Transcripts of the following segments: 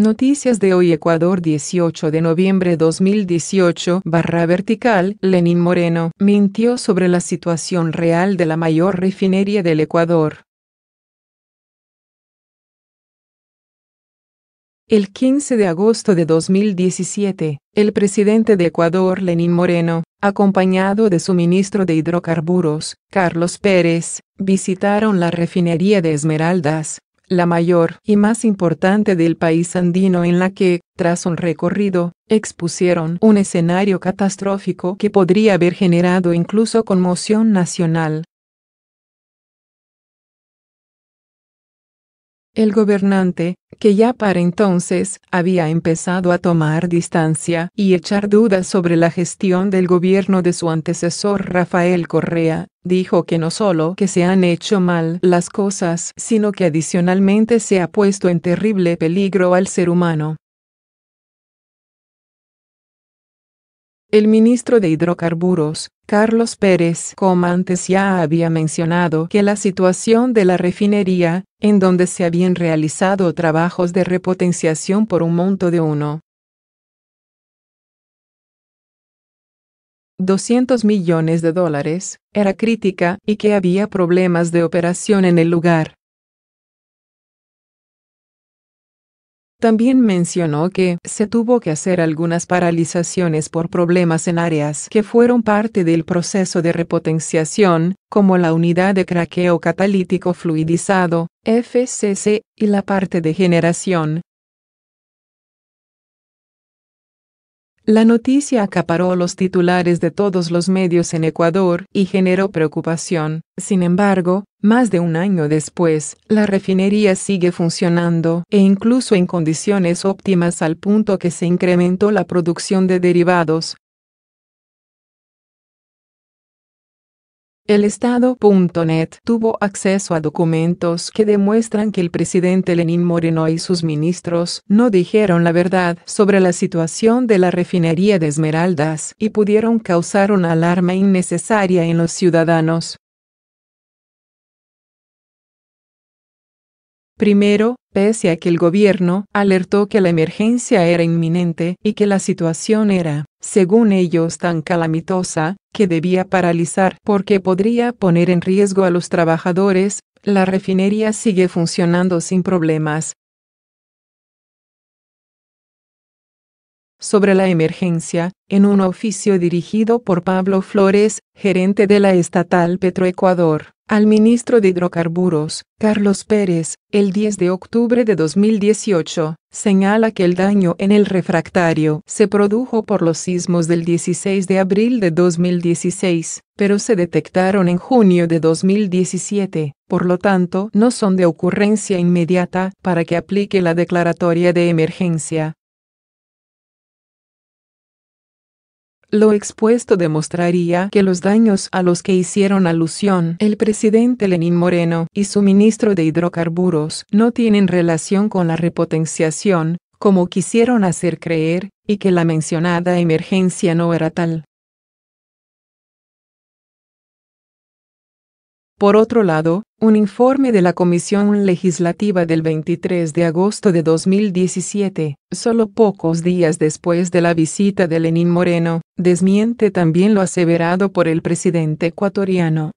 Noticias de hoy Ecuador 18 de noviembre 2018 barra vertical Lenín Moreno mintió sobre la situación real de la mayor refinería del Ecuador. El 15 de agosto de 2017, el presidente de Ecuador Lenín Moreno, acompañado de su ministro de Hidrocarburos, Carlos Pérez, visitaron la refinería de Esmeraldas, la mayor y más importante del país andino en la que, tras un recorrido, expusieron un escenario catastrófico que podría haber generado incluso conmoción nacional. El gobernante, que ya para entonces había empezado a tomar distancia y echar dudas sobre la gestión del gobierno de su antecesor Rafael Correa, dijo que no solo que se han hecho mal las cosas, sino que adicionalmente se ha puesto en terrible peligro al ser humano. El ministro de Hidrocarburos, Carlos Pérez, como antes ya había mencionado, que la situación de la refinería, en donde se habían realizado trabajos de repotenciación por un monto de 1. 200 millones de dólares, era crítica y que había problemas de operación en el lugar. También mencionó que se tuvo que hacer algunas paralizaciones por problemas en áreas que fueron parte del proceso de repotenciación, como la unidad de craqueo catalítico fluidizado, FCC, y la parte de generación, La noticia acaparó los titulares de todos los medios en Ecuador y generó preocupación. Sin embargo, más de un año después, la refinería sigue funcionando e incluso en condiciones óptimas al punto que se incrementó la producción de derivados, El Estado.net tuvo acceso a documentos que demuestran que el presidente Lenín Moreno y sus ministros no dijeron la verdad sobre la situación de la refinería de Esmeraldas y pudieron causar una alarma innecesaria en los ciudadanos. Primero, a que el gobierno alertó que la emergencia era inminente y que la situación era, según ellos, tan calamitosa, que debía paralizar porque podría poner en riesgo a los trabajadores, la refinería sigue funcionando sin problemas. sobre la emergencia, en un oficio dirigido por Pablo Flores, gerente de la estatal Petroecuador al ministro de Hidrocarburos, Carlos Pérez, el 10 de octubre de 2018, señala que el daño en el refractario se produjo por los sismos del 16 de abril de 2016, pero se detectaron en junio de 2017, por lo tanto no son de ocurrencia inmediata para que aplique la declaratoria de emergencia. Lo expuesto demostraría que los daños a los que hicieron alusión el presidente Lenín Moreno y su ministro de hidrocarburos no tienen relación con la repotenciación, como quisieron hacer creer, y que la mencionada emergencia no era tal. Por otro lado, un informe de la Comisión Legislativa del 23 de agosto de 2017, solo pocos días después de la visita de Lenín Moreno, desmiente también lo aseverado por el presidente ecuatoriano.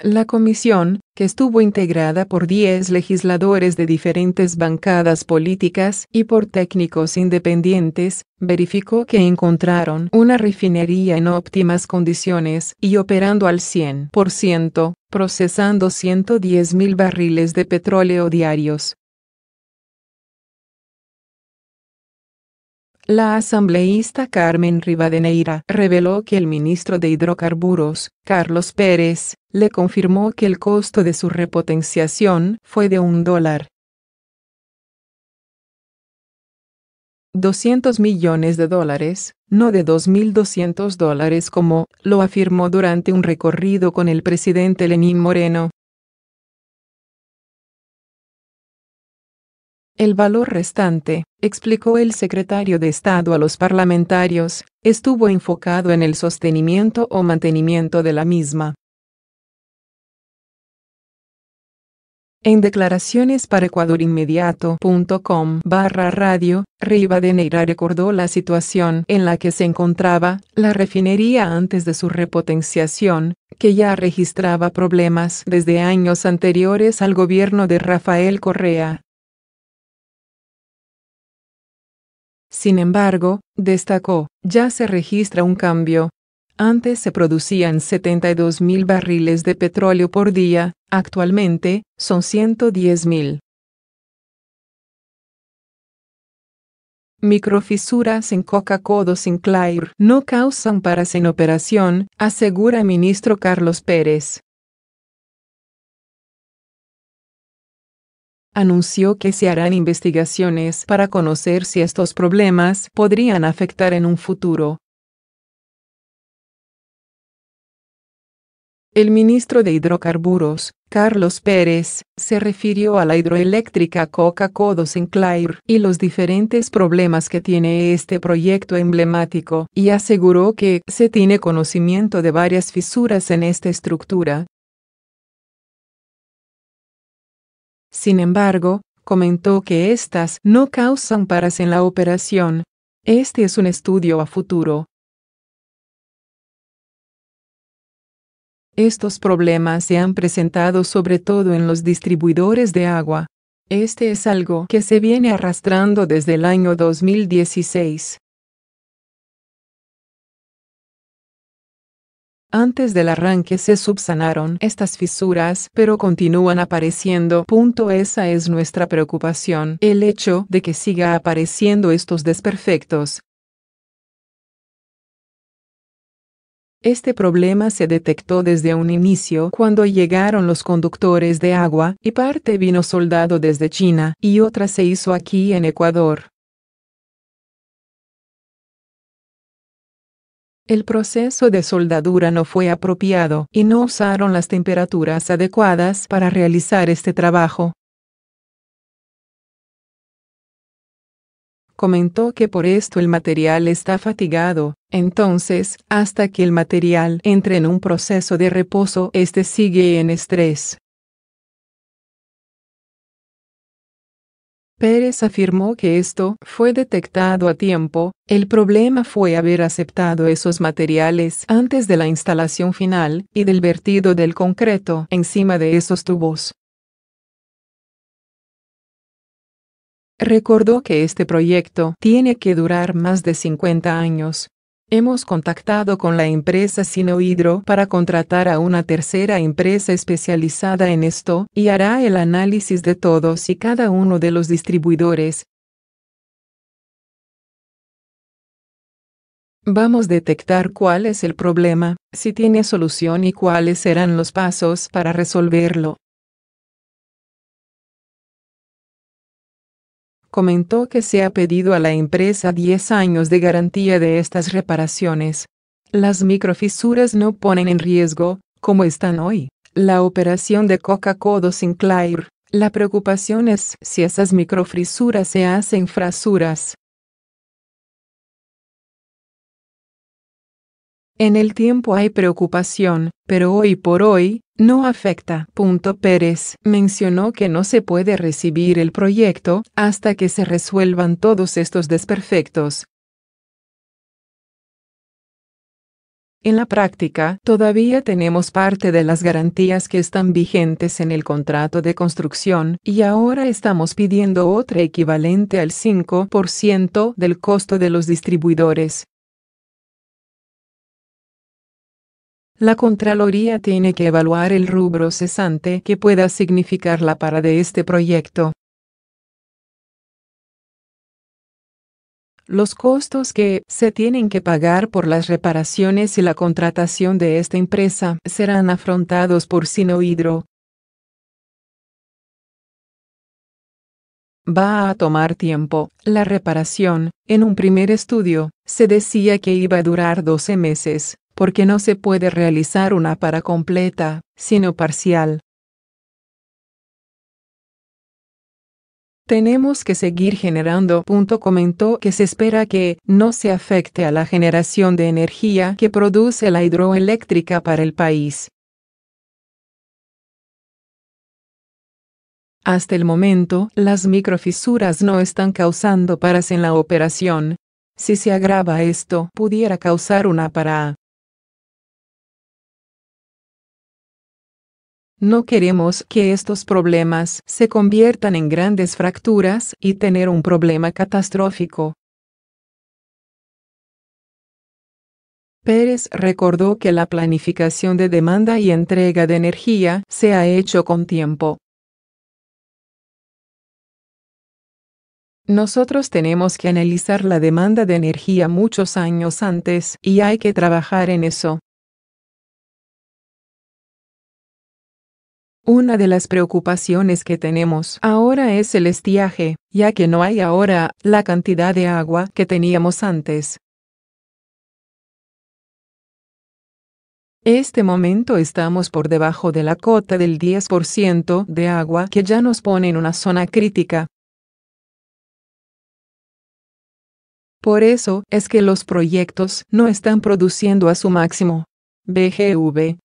La comisión, que estuvo integrada por 10 legisladores de diferentes bancadas políticas y por técnicos independientes, verificó que encontraron una refinería en óptimas condiciones y operando al 100%, procesando 110.000 barriles de petróleo diarios, La asambleísta Carmen Rivadeneira reveló que el ministro de Hidrocarburos, Carlos Pérez, le confirmó que el costo de su repotenciación fue de un dólar. 200 millones de dólares, no de 2.200 dólares como lo afirmó durante un recorrido con el presidente Lenín Moreno, El valor restante, explicó el secretario de Estado a los parlamentarios, estuvo enfocado en el sostenimiento o mantenimiento de la misma. En declaraciones para ecuadorinmediato.com barra radio, Rivadeneira recordó la situación en la que se encontraba la refinería antes de su repotenciación, que ya registraba problemas desde años anteriores al gobierno de Rafael Correa, Sin embargo, destacó, ya se registra un cambio. Antes se producían 72.000 barriles de petróleo por día, actualmente, son 110.000. Microfisuras en Coca-Cola Sinclair no causan paras en operación, asegura ministro Carlos Pérez. anunció que se harán investigaciones para conocer si estos problemas podrían afectar en un futuro. El ministro de Hidrocarburos, Carlos Pérez, se refirió a la hidroeléctrica Coca-Codo Sinclair y los diferentes problemas que tiene este proyecto emblemático y aseguró que se tiene conocimiento de varias fisuras en esta estructura, Sin embargo, comentó que estas no causan paras en la operación. Este es un estudio a futuro. Estos problemas se han presentado sobre todo en los distribuidores de agua. Este es algo que se viene arrastrando desde el año 2016. Antes del arranque se subsanaron estas fisuras, pero continúan apareciendo. esa es nuestra preocupación, el hecho de que siga apareciendo estos desperfectos. Este problema se detectó desde un inicio cuando llegaron los conductores de agua, y parte vino soldado desde China, y otra se hizo aquí en Ecuador. El proceso de soldadura no fue apropiado y no usaron las temperaturas adecuadas para realizar este trabajo. Comentó que por esto el material está fatigado, entonces, hasta que el material entre en un proceso de reposo, este sigue en estrés. Pérez afirmó que esto fue detectado a tiempo, el problema fue haber aceptado esos materiales antes de la instalación final y del vertido del concreto encima de esos tubos. Recordó que este proyecto tiene que durar más de 50 años, Hemos contactado con la empresa Sinohidro para contratar a una tercera empresa especializada en esto y hará el análisis de todos y cada uno de los distribuidores. Vamos a detectar cuál es el problema, si tiene solución y cuáles serán los pasos para resolverlo. comentó que se ha pedido a la empresa 10 años de garantía de estas reparaciones. Las microfisuras no ponen en riesgo, como están hoy, la operación de Coca-Cola Sinclair. La preocupación es si esas microfisuras se hacen frasuras. En el tiempo hay preocupación, pero hoy por hoy, no afecta. Pérez mencionó que no se puede recibir el proyecto hasta que se resuelvan todos estos desperfectos. En la práctica, todavía tenemos parte de las garantías que están vigentes en el contrato de construcción y ahora estamos pidiendo otra equivalente al 5% del costo de los distribuidores. La Contraloría tiene que evaluar el rubro cesante que pueda significar la para de este proyecto. Los costos que se tienen que pagar por las reparaciones y la contratación de esta empresa serán afrontados por Sinohidro. Va a tomar tiempo. La reparación, en un primer estudio, se decía que iba a durar 12 meses porque no se puede realizar una para completa, sino parcial. Tenemos que seguir generando. comentó que se espera que no se afecte a la generación de energía que produce la hidroeléctrica para el país. Hasta el momento, las microfisuras no están causando paras en la operación. Si se agrava esto, pudiera causar una para No queremos que estos problemas se conviertan en grandes fracturas y tener un problema catastrófico. Pérez recordó que la planificación de demanda y entrega de energía se ha hecho con tiempo. Nosotros tenemos que analizar la demanda de energía muchos años antes y hay que trabajar en eso. Una de las preocupaciones que tenemos ahora es el estiaje, ya que no hay ahora la cantidad de agua que teníamos antes. Este momento estamos por debajo de la cota del 10% de agua que ya nos pone en una zona crítica. Por eso es que los proyectos no están produciendo a su máximo. BGV